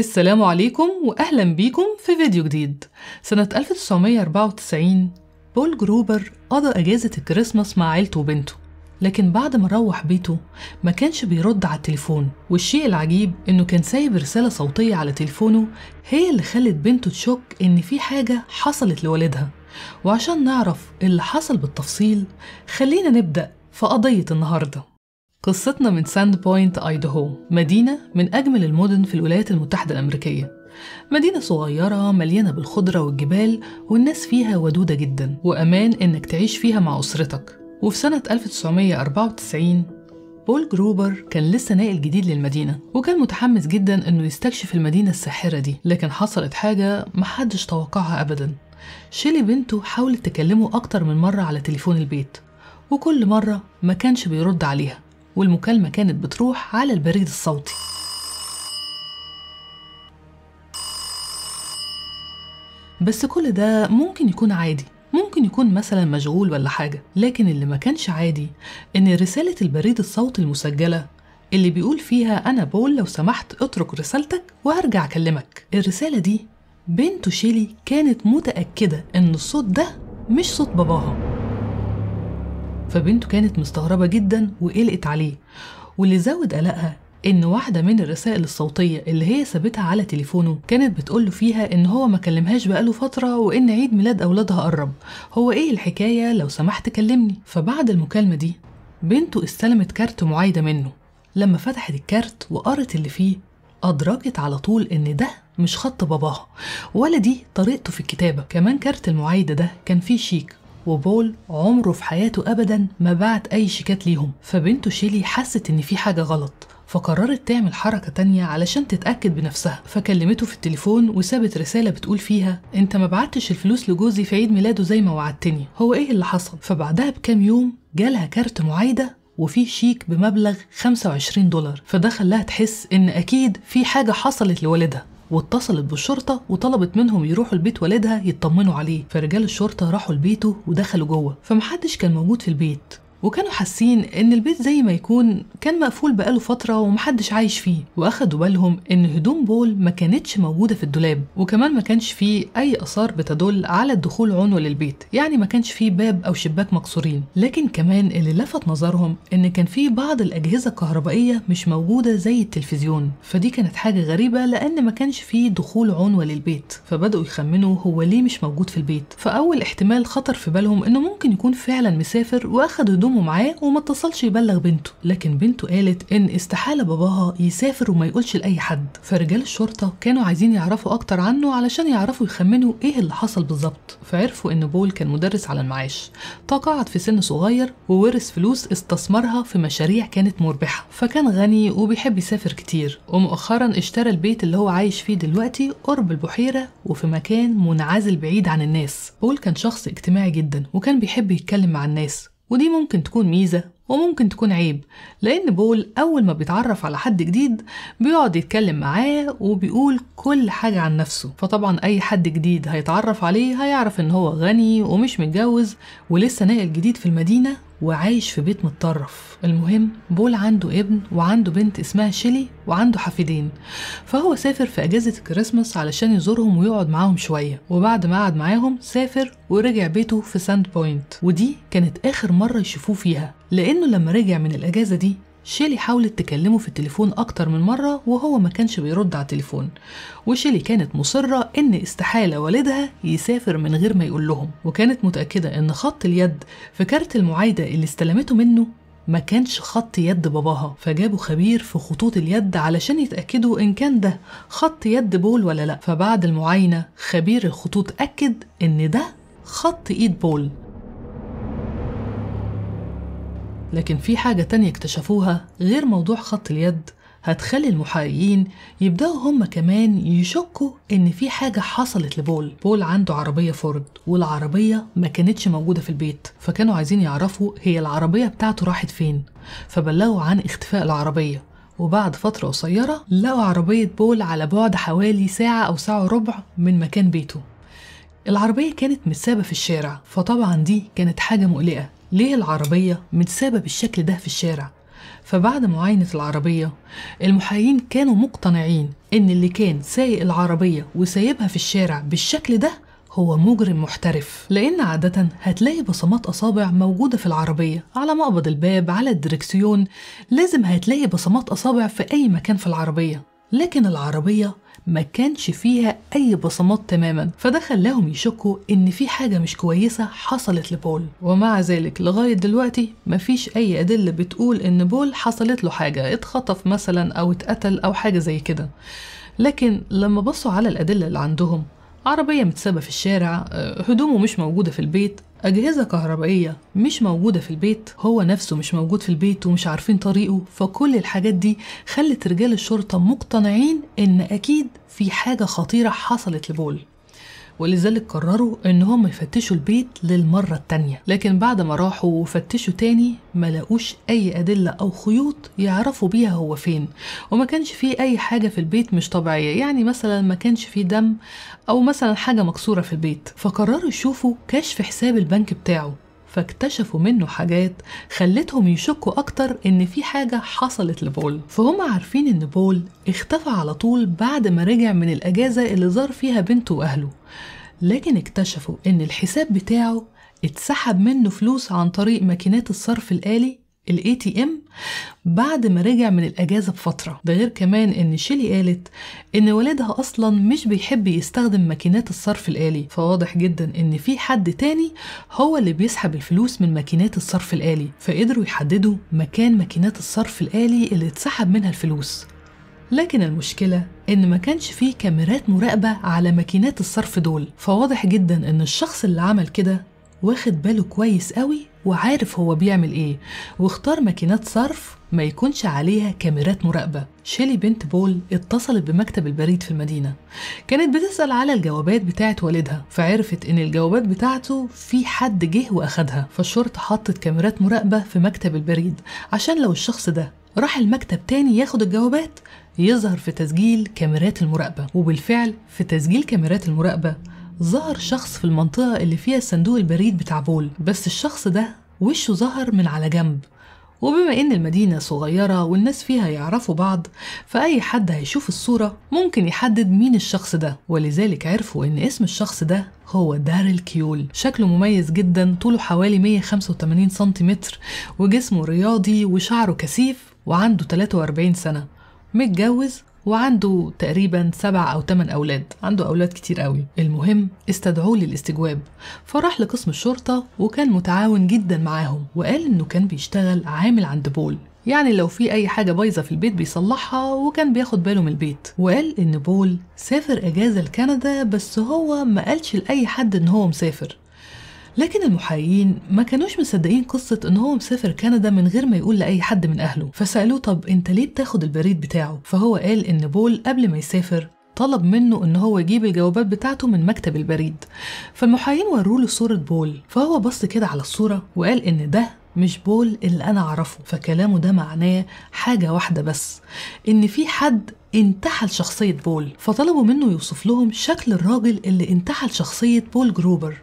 السلام عليكم وأهلا بيكم في فيديو جديد سنة 1994 بول جروبر قضى أجازة الكريسماس مع عيلته وبنته لكن بعد ما روح بيته ما كانش بيرد على التليفون والشيء العجيب انه كان سايب رسالة صوتية على تليفونه هي اللي خلت بنته تشك ان في حاجة حصلت لوالدها وعشان نعرف اللي حصل بالتفصيل خلينا نبدأ في قضية النهارده قصتنا من ساند بوينت ايدهو مدينة من أجمل المدن في الولايات المتحدة الأمريكية مدينة صغيرة مليانة بالخضرة والجبال والناس فيها ودودة جدا وأمان إنك تعيش فيها مع أسرتك وفي سنة 1994 بول جروبر كان لسه نائل جديد للمدينة وكان متحمس جدا إنه يستكشف المدينة الساحرة دي لكن حصلت حاجة محدش توقعها أبدا شيلي بنته حاولت تكلمه أكتر من مرة على تليفون البيت وكل مرة ما كانش بيرد عليها والمكالمة كانت بتروح على البريد الصوتي بس كل ده ممكن يكون عادي ممكن يكون مثلا مشغول ولا حاجة لكن اللي ما كانش عادي إن رسالة البريد الصوتي المسجلة اللي بيقول فيها أنا بول لو سمحت اترك رسالتك وهرجع أكلمك الرسالة دي بنت شيلي كانت متأكدة إن الصوت ده مش صوت باباها فبنته كانت مستغربة جدا وقلقت عليه واللي زود قلقها إن واحدة من الرسائل الصوتية اللي هي سابتها على تليفونه كانت بتقوله فيها إن هو ما كلمهاش بقاله فترة وإن عيد ميلاد أولادها قرب هو إيه الحكاية لو سمحت كلمني فبعد المكالمة دي بنته استلمت كارت معايدة منه لما فتحت الكارت وقرت اللي فيه أدركت على طول إن ده مش خط باباها ولا دي طريقته في الكتابة كمان كارت المعايدة ده كان فيه شيك وبول عمره في حياته أبدا ما بعت أي شيكات ليهم فبنته شيلي حست إن في حاجة غلط فقررت تعمل حركة تانية علشان تتأكد بنفسها فكلمته في التليفون وسابت رسالة بتقول فيها انت ما بعتش الفلوس لجوزي في عيد ميلاده زي ما وعدتني هو ايه اللي حصل فبعدها بكام يوم جالها كارت معايدة وفي شيك بمبلغ 25 دولار فده خلاها تحس ان اكيد في حاجة حصلت لوالدها واتصلت بالشرطه وطلبت منهم يروحوا لبيت والدها يطمنوا عليه فرجال الشرطه راحوا لبيته ودخلوا جوه فمحدش كان موجود في البيت وكانوا حاسين ان البيت زي ما يكون كان مقفول بقاله فتره ومحدش عايش فيه واخدوا بالهم ان هدوم بول ما كانتش موجوده في الدولاب وكمان ما كانش فيه اي اثار بتدل على الدخول عنوه للبيت يعني ما كانش فيه باب او شباك مكسورين لكن كمان اللي لفت نظرهم ان كان فيه بعض الاجهزه الكهربائيه مش موجوده زي التلفزيون فدي كانت حاجه غريبه لان ما كانش فيه دخول عنوه للبيت فبداوا يخمنوا هو ليه مش موجود في البيت فاول احتمال خطر في بالهم انه ممكن يكون فعلا مسافر واخد هدوم يومه معاه وما اتصلش يبلغ بنته لكن بنته قالت ان استحاله باباها يسافر وما يقولش لاي حد فرجال الشرطه كانوا عايزين يعرفوا اكتر عنه علشان يعرفوا يخمنوا ايه اللي حصل بالظبط فعرفوا ان بول كان مدرس على المعاش تقاعد في سن صغير وورث فلوس استثمرها في مشاريع كانت مربحه فكان غني وبيحب يسافر كتير ومؤخرا اشترى البيت اللي هو عايش فيه دلوقتي قرب البحيره وفي مكان منعزل بعيد عن الناس بول كان شخص اجتماعي جدا وكان بيحب يتكلم مع الناس ودي ممكن تكون ميزة وممكن تكون عيب لأن بول أول ما بيتعرف على حد جديد بيقعد يتكلم معاه وبيقول كل حاجة عن نفسه فطبعا أي حد جديد هيتعرف عليه هيعرف إن هو غني ومش متجوز ولسه ناقل جديد في المدينة وعايش في بيت متطرف المهم بول عنده ابن وعنده بنت اسمها شيلي وعنده حفيدين فهو سافر في اجازه الكريسماس علشان يزورهم ويقعد معاهم شويه وبعد ما قعد معاهم سافر ورجع بيته في ساند بوينت ودي كانت اخر مره يشوفوه فيها لأنه لما رجع من الأجازة دي شيلي حاولت تكلمه في التليفون أكتر من مرة وهو ما كانش بيرد على التليفون وشيلي كانت مصرة إن استحالة والدها يسافر من غير ما يقول لهم وكانت متأكدة إن خط اليد في كارت المعايدة اللي استلمته منه ما كانش خط يد باباها فجابوا خبير في خطوط اليد علشان يتأكدوا إن كان ده خط يد بول ولا لأ فبعد المعاينة خبير الخطوط أكد إن ده خط إيد بول لكن في حاجة تانية اكتشفوها غير موضوع خط اليد هتخلي المحققين يبدأوا هما كمان يشكوا إن في حاجة حصلت لبول بول عنده عربية فورد والعربية ما كانتش موجودة في البيت فكانوا عايزين يعرفوا هي العربية بتاعته راحت فين فبلغوا عن اختفاء العربية وبعد فترة قصيرة لقوا عربية بول على بعد حوالي ساعة أو ساعة وربع من مكان بيته العربية كانت متسابة في الشارع فطبعا دي كانت حاجة مقلقة ليه العربية متسابة بالشكل ده في الشارع فبعد معاينة العربية المحايين كانوا مقتنعين إن اللي كان سايق العربية وسايبها في الشارع بالشكل ده هو مجرم محترف لأن عادة هتلاقي بصمات أصابع موجودة في العربية على مقبض الباب على الدركسيون لازم هتلاقي بصمات أصابع في أي مكان في العربية لكن العربية ما كانش فيها أي بصمات تماما فده خلاهم يشكوا إن في حاجة مش كويسة حصلت لبول ومع ذلك لغاية دلوقتي مفيش أي أدلة بتقول إن بول حصلت له حاجة اتخطف مثلا أو اتقتل أو حاجة زي كده لكن لما بصوا على الأدلة اللي عندهم عربية متسابة في الشارع آه، هدومه مش موجودة في البيت أجهزة كهربائية مش موجودة في البيت هو نفسه مش موجود في البيت ومش عارفين طريقه فكل الحاجات دي خلت رجال الشرطة مقتنعين إن أكيد في حاجة خطيرة حصلت لبول ولذلك قرروا ان هم يفتشوا البيت للمرة التانية لكن بعد ما راحوا وفتشوا تاني ما لقوش اي ادلة او خيوط يعرفوا بيها هو فين وما كانش فيه اي حاجة في البيت مش طبيعية يعني مثلا ما كانش فيه دم او مثلا حاجة مكسورة في البيت فقرروا يشوفوا كشف حساب البنك بتاعه فاكتشفوا منه حاجات خلتهم يشكوا أكتر إن في حاجة حصلت لبول فهم عارفين إن بول اختفى على طول بعد ما رجع من الأجازة اللي زار فيها بنته وأهله لكن اكتشفوا إن الحساب بتاعه اتسحب منه فلوس عن طريق ماكينات الصرف الآلي الاي تي ام بعد ما رجع من الاجازه بفتره ده غير كمان ان شيلي قالت ان والدها اصلا مش بيحب يستخدم ماكينات الصرف الالي فواضح جدا ان في حد تاني هو اللي بيسحب الفلوس من ماكينات الصرف الالي فقدروا يحددوا مكان ماكينات الصرف الالي اللي اتسحب منها الفلوس لكن المشكلة إن ما كانش فيه كاميرات مراقبة على ماكينات الصرف دول فواضح جدا إن الشخص اللي عمل كده واخد باله كويس قوي وعارف هو بيعمل ايه واختار ماكينات صرف ما يكونش عليها كاميرات مراقبة شيلي بنت بول اتصلت بمكتب البريد في المدينة كانت بتسأل على الجوابات بتاعت والدها فعرفت ان الجوابات بتاعته في حد جه واخدها فالشرطة حطت كاميرات مراقبة في مكتب البريد عشان لو الشخص ده راح المكتب تاني ياخد الجوابات يظهر في تسجيل كاميرات المراقبة وبالفعل في تسجيل كاميرات المراقبة ظهر شخص في المنطقة اللي فيها صندوق البريد بتاع بول بس الشخص ده وشه ظهر من على جنب وبما إن المدينة صغيرة والناس فيها يعرفوا بعض فأي حد هيشوف الصورة ممكن يحدد مين الشخص ده ولذلك عرفوا إن اسم الشخص ده هو داريل كيول شكله مميز جدا طوله حوالي 185 سنتيمتر وجسمه رياضي وشعره كثيف وعنده 43 سنة متجوز وعنده تقريبا سبع أو ثمان أولاد عنده أولاد كتير قوي المهم استدعوه للاستجواب فراح لقسم الشرطة وكان متعاون جدا معاهم وقال إنه كان بيشتغل عامل عند بول يعني لو في أي حاجة بايظة في البيت بيصلحها وكان بياخد باله من البيت وقال إن بول سافر أجازة لكندا بس هو ما قالش لأي حد إن هو مسافر لكن المحايين ما كانوش مصدقين قصة إن هو مسافر كندا من غير ما يقول لأي حد من أهله فسألوه طب أنت ليه بتاخد البريد بتاعه فهو قال إن بول قبل ما يسافر طلب منه ان هو يجيب الجوابات بتاعته من مكتب البريد فالمحايين وروله صورة بول فهو بص كده على الصورة وقال ان ده مش بول اللي انا اعرفه فكلامه ده معناه حاجة واحدة بس ان في حد انتحل شخصية بول فطلبوا منه يوصف لهم شكل الراجل اللي انتحل شخصية بول جروبر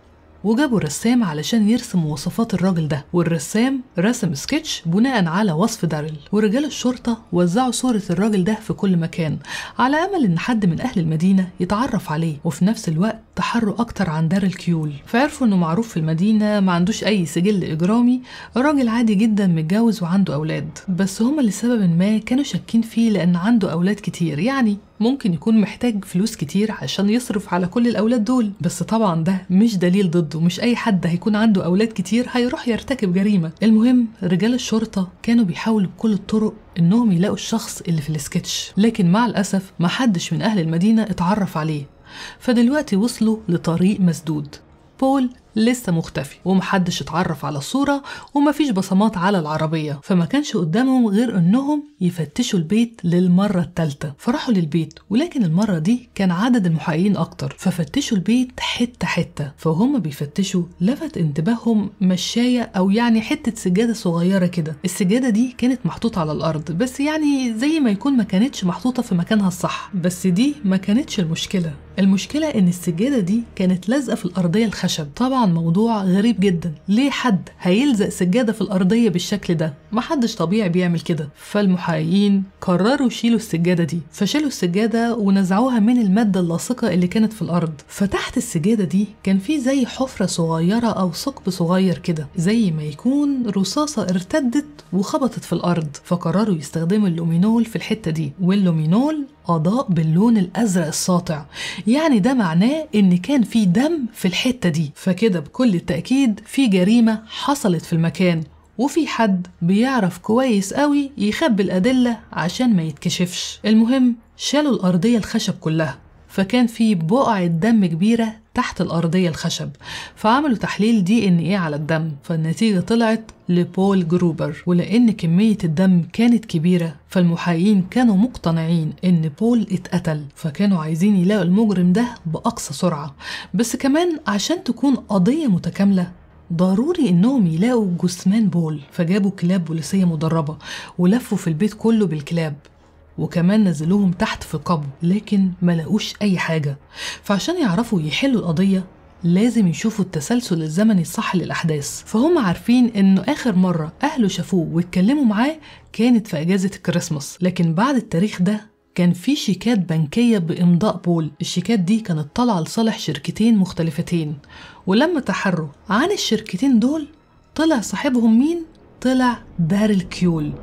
وجابوا رسام علشان يرسم مواصفات الراجل ده والرسام رسم سكتش بناء على وصف داريل ورجال الشرطة وزعوا صورة الراجل ده في كل مكان على أمل إن حد من أهل المدينة يتعرف عليه وفي نفس الوقت تحروا أكتر عن دار الكيول فعرفوا إنه معروف في المدينة ما عندوش أي سجل إجرامي راجل عادي جدا متجوز وعنده أولاد بس هما لسبب ما كانوا شاكين فيه لأن عنده أولاد كتير يعني ممكن يكون محتاج فلوس كتير عشان يصرف على كل الأولاد دول بس طبعا ده مش دليل ضده مش أي حد هيكون عنده أولاد كتير هيروح يرتكب جريمة المهم رجال الشرطة كانوا بيحاولوا بكل الطرق انهم يلاقوا الشخص اللي في السكتش لكن مع الاسف محدش من اهل المدينه اتعرف عليه فدلوقتي وصلوا لطريق مسدود بول لسه مختفي ومحدش اتعرف على الصورة ومفيش بصمات على العربية فما كانش قدامهم غير انهم يفتشوا البيت للمرة التالتة فراحوا للبيت ولكن المرة دي كان عدد المحققين اكتر ففتشوا البيت حتة حتة فهم بيفتشوا لفت انتباههم مشاية او يعني حتة سجادة صغيرة كده السجادة دي كانت محطوطة على الارض بس يعني زي ما يكون ما كانتش محطوطة في مكانها الصح بس دي ما كانتش المشكلة المشكلة ان السجادة دي كانت لازقة في الارضية الخشب طبعا موضوع غريب جدا ليه حد هيلزق سجادة في الأرضية بالشكل ده محدش طبيعي بيعمل كده فالمحققين قرروا يشيلوا السجادة دي فشالوا السجادة ونزعوها من المادة اللاصقة اللي كانت في الأرض فتحت السجادة دي كان في زي حفرة صغيرة أو ثقب صغير كده زي ما يكون رصاصة ارتدت وخبطت في الأرض فقرروا يستخدموا اللومينول في الحتة دي واللومينول أضاء باللون الأزرق الساطع يعني ده معناه إن كان في دم في الحتة دي فكده كده بكل التأكيد في جريمة حصلت في المكان وفي حد بيعرف كويس قوي يخبي الأدلة عشان ما يتكشفش المهم شالوا الأرضية الخشب كلها فكان في بقعة دم كبيرة تحت الأرضية الخشب فعملوا تحليل دي ان ايه على الدم فالنتيجة طلعت لبول جروبر ولأن كمية الدم كانت كبيرة فالمحايين كانوا مقتنعين إن بول اتقتل فكانوا عايزين يلاقوا المجرم ده بأقصى سرعة بس كمان عشان تكون قضية متكاملة ضروري انهم يلاقوا جثمان بول فجابوا كلاب بوليسيه مدربه ولفوا في البيت كله بالكلاب وكمان نزلوهم تحت في قبو لكن ما لقوش أي حاجة فعشان يعرفوا يحلوا القضية لازم يشوفوا التسلسل الزمني الصح للأحداث فهم عارفين إنه آخر مرة أهله شافوه واتكلموا معاه كانت في أجازة الكريسماس لكن بعد التاريخ ده كان في شيكات بنكية بإمضاء بول الشيكات دي كانت طالعة لصالح شركتين مختلفتين ولما تحروا عن الشركتين دول طلع صاحبهم مين؟ طلع بارل كيول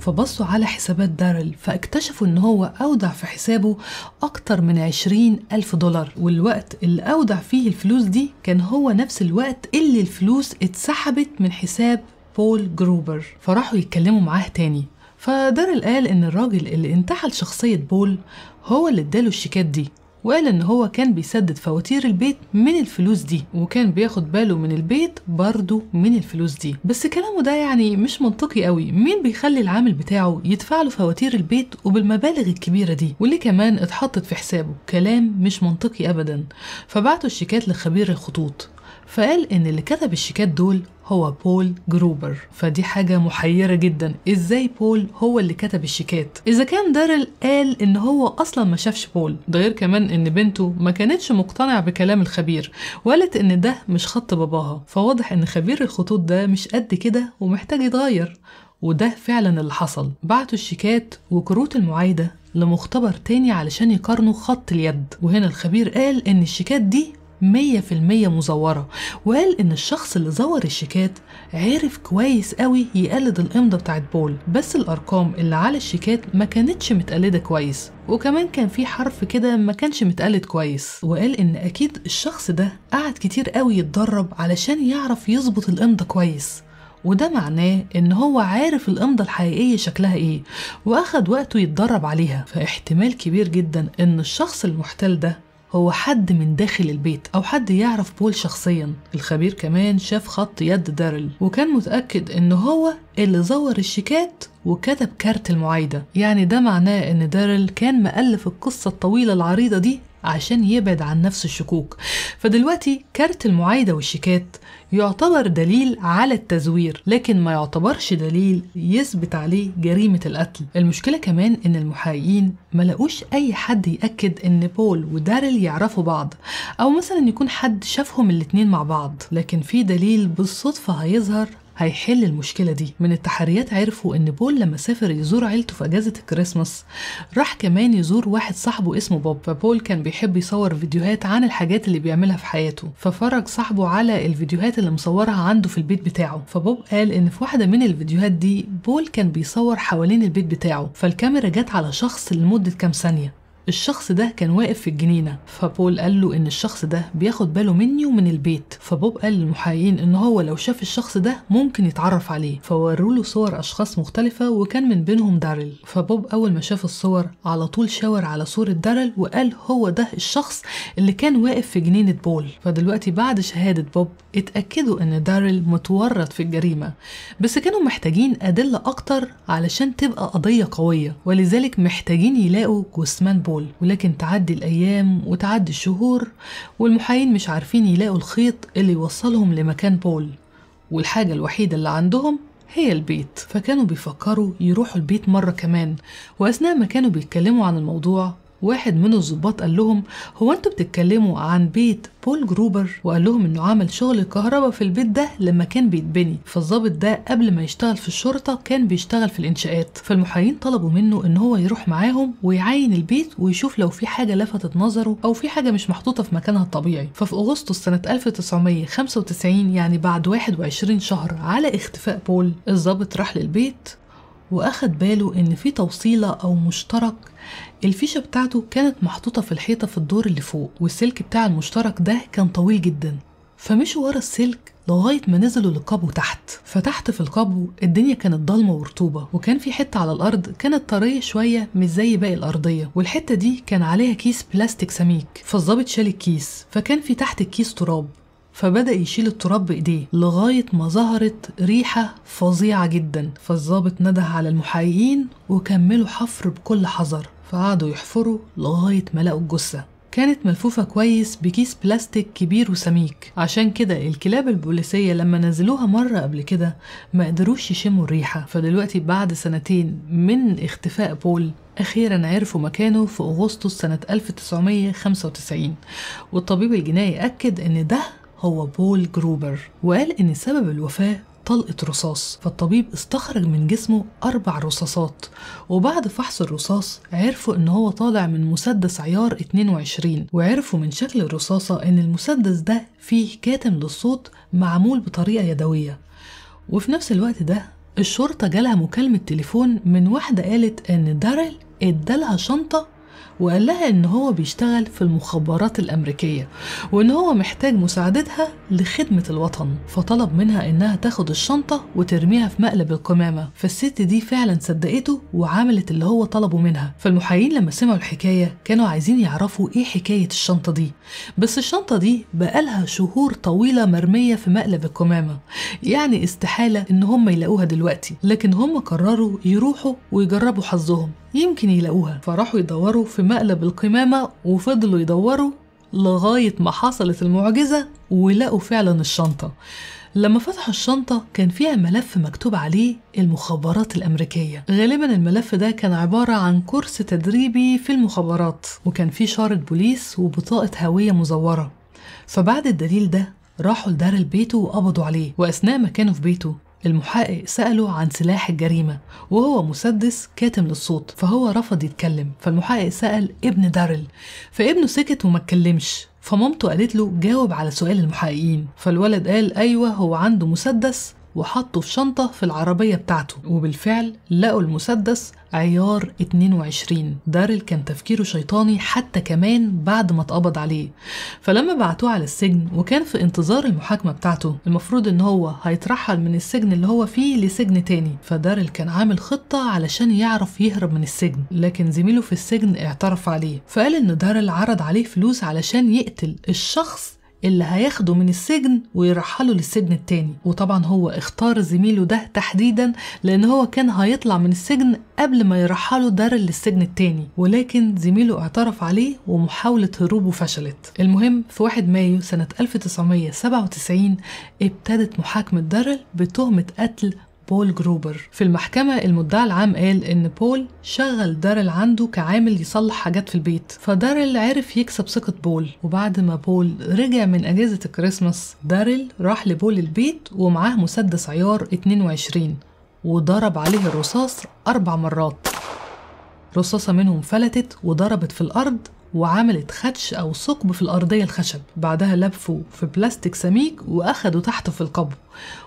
فبصوا على حسابات دارل فاكتشفوا ان هو اودع في حسابه اكتر من عشرين الف دولار والوقت اللي اودع فيه الفلوس دي كان هو نفس الوقت اللي الفلوس اتسحبت من حساب بول جروبر فراحوا يتكلموا معاه تاني فدارل قال ان الراجل اللي انتحل شخصية بول هو اللي اداله الشيكات دي وقال ان هو كان بيسدد فواتير البيت من الفلوس دي وكان بياخد باله من البيت برضه من الفلوس دي بس كلامه ده يعني مش منطقي قوي مين بيخلي العامل بتاعه يدفع له فواتير البيت وبالمبالغ الكبيره دي واللي كمان اتحطت في حسابه كلام مش منطقي ابدا فبعتوا الشيكات لخبير الخطوط فقال ان اللي كتب الشيكات دول هو بول جروبر فدي حاجة محيرة جدا ازاي بول هو اللي كتب الشيكات اذا كان دارل قال ان هو اصلا ما شافش بول ده غير كمان ان بنته ما كانتش مقتنعة بكلام الخبير وقالت ان ده مش خط باباها فواضح ان خبير الخطوط ده مش قد كده ومحتاج يتغير وده فعلا اللي حصل بعتوا الشيكات وكروت المعايدة لمختبر تاني علشان يقارنوا خط اليد وهنا الخبير قال ان الشيكات دي مية في المية مزورة وقال إن الشخص اللي زور الشيكات عرف كويس قوي يقلد الإمضة بتاعت بول بس الأرقام اللي على الشيكات ما كانتش متقلدة كويس وكمان كان في حرف كده ما كانش متقلد كويس وقال إن أكيد الشخص ده قعد كتير قوي يتدرب علشان يعرف يظبط الإمضة كويس وده معناه ان هو عارف الامضه الحقيقيه شكلها ايه واخد وقته يتدرب عليها فاحتمال كبير جدا ان الشخص المحتال ده هو حد من داخل البيت أو حد يعرف بول شخصيا الخبير كمان شاف خط يد دارل وكان متأكد إن هو اللي زور الشيكات وكتب كارت المعايدة يعني ده معناه إن دارل كان مألف القصة الطويلة العريضة دي عشان يبعد عن نفس الشكوك فدلوقتي كارت المعايدة والشيكات يعتبر دليل على التزوير لكن ما يعتبرش دليل يثبت عليه جريمة القتل المشكلة كمان ان المحققين ما لقوش اي حد يأكد ان بول وداريل يعرفوا بعض او مثلا يكون حد شافهم الاتنين مع بعض لكن في دليل بالصدفة هيظهر هيحل المشكلة دي من التحريات عرفوا إن بول لما سافر يزور عيلته في أجازة الكريسماس راح كمان يزور واحد صاحبه اسمه بوب فبول كان بيحب يصور فيديوهات عن الحاجات اللي بيعملها في حياته ففرج صاحبه على الفيديوهات اللي مصورها عنده في البيت بتاعه فبوب قال إن في واحدة من الفيديوهات دي بول كان بيصور حوالين البيت بتاعه فالكاميرا جت على شخص لمدة كام ثانية الشخص ده كان واقف في الجنينة فبول قال له إن الشخص ده بياخد باله مني ومن البيت فبوب قال للمحايين إن هو لو شاف الشخص ده ممكن يتعرف عليه فوروا له صور أشخاص مختلفة وكان من بينهم داريل فبوب أول ما شاف الصور على طول شاور على صورة داريل وقال هو ده الشخص اللي كان واقف في جنينة بول فدلوقتي بعد شهادة بوب اتأكدوا إن داريل متورط في الجريمة بس كانوا محتاجين أدلة أكتر علشان تبقى قضية قوية ولذلك محتاجين يلاقوا جثمان بول تحول ولكن تعدي الأيام وتعدي الشهور والمحايين مش عارفين يلاقوا الخيط اللي يوصلهم لمكان بول والحاجة الوحيدة اللي عندهم هي البيت فكانوا بيفكروا يروحوا البيت مرة كمان وأثناء ما كانوا بيتكلموا عن الموضوع واحد من الظباط قال لهم هو انتوا بتتكلموا عن بيت بول جروبر وقال لهم انه عمل شغل الكهرباء في البيت ده لما كان بيتبني فالظابط ده قبل ما يشتغل في الشرطه كان بيشتغل في الانشاءات فالمحامين طلبوا منه ان هو يروح معاهم ويعاين البيت ويشوف لو في حاجه لفتت نظره او في حاجه مش محطوطه في مكانها الطبيعي ففي اغسطس سنه 1995 يعني بعد 21 شهر على اختفاء بول الظابط راح للبيت واخد باله ان في توصيله او مشترك الفيشة بتاعته كانت محطوطة في الحيطة في الدور اللي فوق والسلك بتاع المشترك ده كان طويل جدا فمشوا ورا السلك لغاية ما نزلوا للقبو تحت فتحت في القبو الدنيا كانت ضلمة ورطوبة وكان في حتة على الأرض كانت طرية شوية مش زي باقي الأرضية والحتة دي كان عليها كيس بلاستيك سميك فالظابط شال الكيس فكان في تحت الكيس تراب فبدأ يشيل التراب بإيديه لغاية ما ظهرت ريحة فظيعة جدا فالظابط نده على المحققين وكملوا حفر بكل حذر فقعدوا يحفروا لغاية ما لقوا الجثة كانت ملفوفة كويس بكيس بلاستيك كبير وسميك عشان كده الكلاب البوليسية لما نزلوها مرة قبل كده ما قدروش يشموا الريحة فدلوقتي بعد سنتين من اختفاء بول أخيرا عرفوا مكانه في أغسطس سنة 1995 والطبيب الجنائي أكد إن ده هو بول جروبر وقال إن سبب الوفاة طلقة رصاص فالطبيب استخرج من جسمه أربع رصاصات وبعد فحص الرصاص عرفوا إن هو طالع من مسدس عيار 22 وعرفوا من شكل الرصاصة إن المسدس ده فيه كاتم للصوت معمول بطريقة يدوية وفي نفس الوقت ده الشرطة جالها مكالمة تليفون من واحدة قالت إن داريل ادالها شنطة وقال لها إن هو بيشتغل في المخابرات الأمريكية وإن هو محتاج مساعدتها لخدمة الوطن فطلب منها إنها تاخد الشنطة وترميها في مقلب القمامة فالست دي فعلا صدقته وعملت اللي هو طلبه منها فالمحايين لما سمعوا الحكاية كانوا عايزين يعرفوا إيه حكاية الشنطة دي بس الشنطة دي بقالها شهور طويلة مرمية في مقلب القمامة يعني استحالة إن هم يلاقوها دلوقتي لكن هم قرروا يروحوا ويجربوا حظهم يمكن يلاقوها فراحوا يدوروا في مقلب القمامة وفضلوا يدوروا لغاية ما حصلت المعجزة ولقوا فعلا الشنطة لما فتحوا الشنطة كان فيها ملف مكتوب عليه المخابرات الأمريكية غالبا الملف ده كان عبارة عن كورس تدريبي في المخابرات وكان فيه شارة بوليس وبطاقة هوية مزورة فبعد الدليل ده راحوا لدار البيت وقبضوا عليه وأثناء ما كانوا في بيته المحقق سأله عن سلاح الجريمة وهو مسدس كاتم للصوت فهو رفض يتكلم فالمحقق سأل ابن دارل فابنه سكت وما اتكلمش فمامته قالت له جاوب على سؤال المحققين فالولد قال أيوة هو عنده مسدس وحطه في شنطة في العربية بتاعته وبالفعل لقوا المسدس عيار 22 داريل كان تفكيره شيطاني حتى كمان بعد ما اتقبض عليه فلما بعتوه على السجن وكان في انتظار المحاكمة بتاعته المفروض ان هو هيترحل من السجن اللي هو فيه لسجن تاني فداريل كان عامل خطة علشان يعرف يهرب من السجن لكن زميله في السجن اعترف عليه فقال ان داريل عرض عليه فلوس علشان يقتل الشخص اللي هياخده من السجن ويرحله للسجن التاني وطبعا هو اختار زميله ده تحديدا لان هو كان هيطلع من السجن قبل ما يرحله دار للسجن التاني ولكن زميله اعترف عليه ومحاولة هروبه فشلت المهم في 1 مايو سنة 1997 ابتدت محاكمة دارل بتهمة قتل بول جروبر في المحكمة المدعي العام قال إن بول شغل دارل عنده كعامل يصلح حاجات في البيت فدارل عرف يكسب ثقة بول وبعد ما بول رجع من أجازة الكريسماس دارل راح لبول البيت ومعاه مسدس عيار 22 وضرب عليه الرصاص أربع مرات رصاصة منهم فلتت وضربت في الأرض وعملت خدش أو ثقب في الأرضية الخشب بعدها لبفوا في بلاستيك سميك وأخدوا تحته في القبو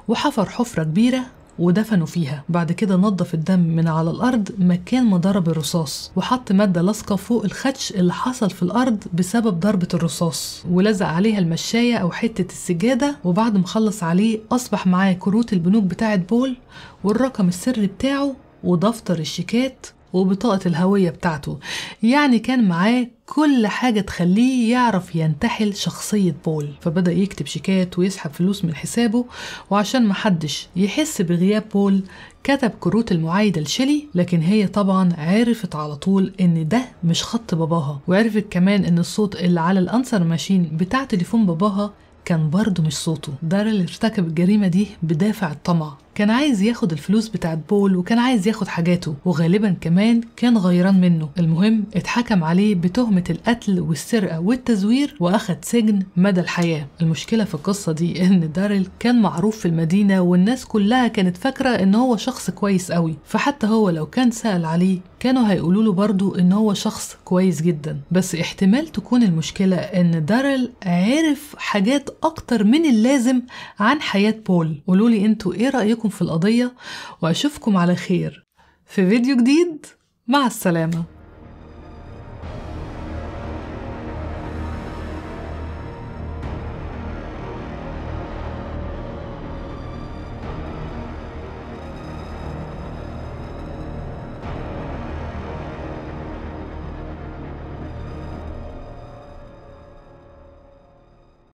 وحفر حفرة كبيرة ودفنوا فيها بعد كده نظف الدم من على الأرض مكان ما ضرب الرصاص وحط مادة لاصقة فوق الخدش اللي حصل في الأرض بسبب ضربة الرصاص ولزق عليها المشاية أو حتة السجادة وبعد ما خلص عليه أصبح معاه كروت البنوك بتاعة بول والرقم السري بتاعه ودفتر الشيكات وبطاقة الهوية بتاعته يعني كان معاه كل حاجة تخليه يعرف ينتحل شخصية بول فبدأ يكتب شيكات ويسحب فلوس من حسابه وعشان محدش يحس بغياب بول كتب كروت المعايدة لشيلي لكن هي طبعا عرفت على طول ان ده مش خط باباها وعرفت كمان ان الصوت اللي على الانسر ماشين بتاع تليفون باباها كان برضه مش صوته ده اللي ارتكب الجريمة دي بدافع الطمع كان عايز ياخد الفلوس بتاعت بول وكان عايز ياخد حاجاته وغالبا كمان كان غيران منه المهم اتحكم عليه بتهمة القتل والسرقة والتزوير واخد سجن مدى الحياة المشكلة في القصة دي ان داريل كان معروف في المدينة والناس كلها كانت فاكرة ان هو شخص كويس قوي فحتى هو لو كان سأل عليه كانوا هيقولوا له برضه ان هو شخص كويس جدا بس احتمال تكون المشكلة ان داريل عرف حاجات اكتر من اللازم عن حياة بول قولولي انتوا ايه رأيكم رأيكم في القضية وأشوفكم على خير في فيديو جديد مع السلامة